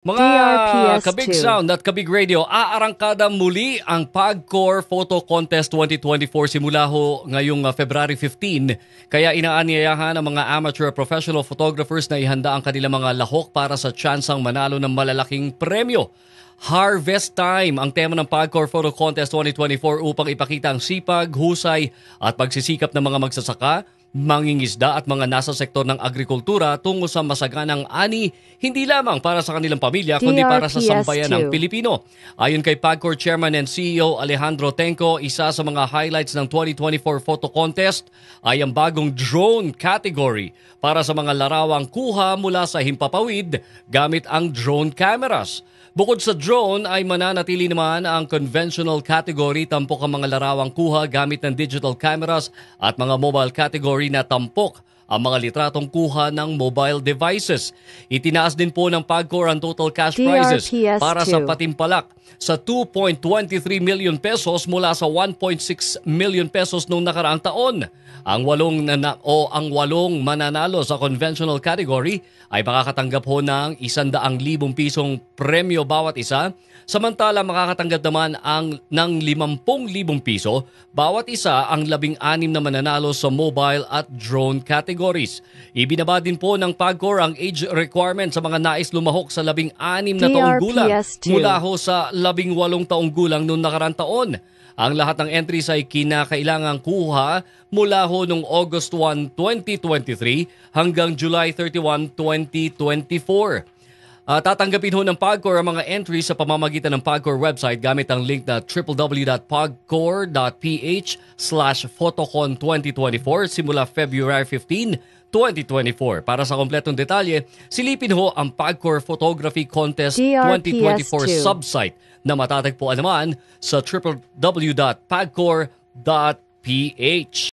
Mga DRPS Kabig 2. Sound at Kabig Radio, aarangkada muli ang PAGCOR Photo Contest 2024 simula ho ngayong ah, February 15. Kaya inaanyayahan ang mga amateur professional photographers na ihanda ang kanilang mga lahok para sa tsansang manalo ng malalaking premyo. Harvest Time ang tema ng PAGCOR Photo Contest 2024 upang ipakita ang sipag, husay at pagsisikap ng mga magsasaka mangingisda at mga nasa sektor ng agrikultura tungo sa masaganang ani hindi lamang para sa kanilang pamilya DRPS kundi para sa sambayan ng Pilipino. Ayon kay PAGCOR Chairman and CEO Alejandro Tenco, isa sa mga highlights ng 2024 photo contest ay ang bagong drone category para sa mga larawang kuha mula sa himpapawid gamit ang drone cameras. Bukod sa drone ay mananatili naman ang conventional category tampok ang mga larawang kuha gamit ng digital cameras at mga mobile category na tampok ang mga litratong kuha ng mobile devices. Itinaas din po ng PAGCOR ang total cash DRPS prizes para 2. sa patimpalak sa 2.23 million pesos mula sa 1.6 million pesos noong nakaraang taon. Ang walong na, o ang walong mananalo sa conventional category ay makakatanggap ho ng 100,000 pisong premyo bawat isa, samantala makakatanggap naman ang ng 50,000 piso bawat isa ang 16 na mananalo sa mobile at drone category categories. Ibinaba din po ng PAGCOR ang age requirement sa mga nais lumahok sa labing anim na taong gulang mula ho sa labing walong taong gulang noong nakarang taon. Ang lahat ng entries ay kinakailangang kuha mula ho noong August 1, 2023 hanggang July 31, 2024. Uh, tatanggapin ho ng PAGCOR ang mga entries sa pamamagitan ng PAGCOR website gamit ang link na www.pagcor.ph slash photocon 2024 simula February 15, 2024. Para sa kompletong detalye, silipin ho ang PAGCOR Photography Contest DRPS 2024 subsite na matatagpuan naman sa www.pagcor.ph.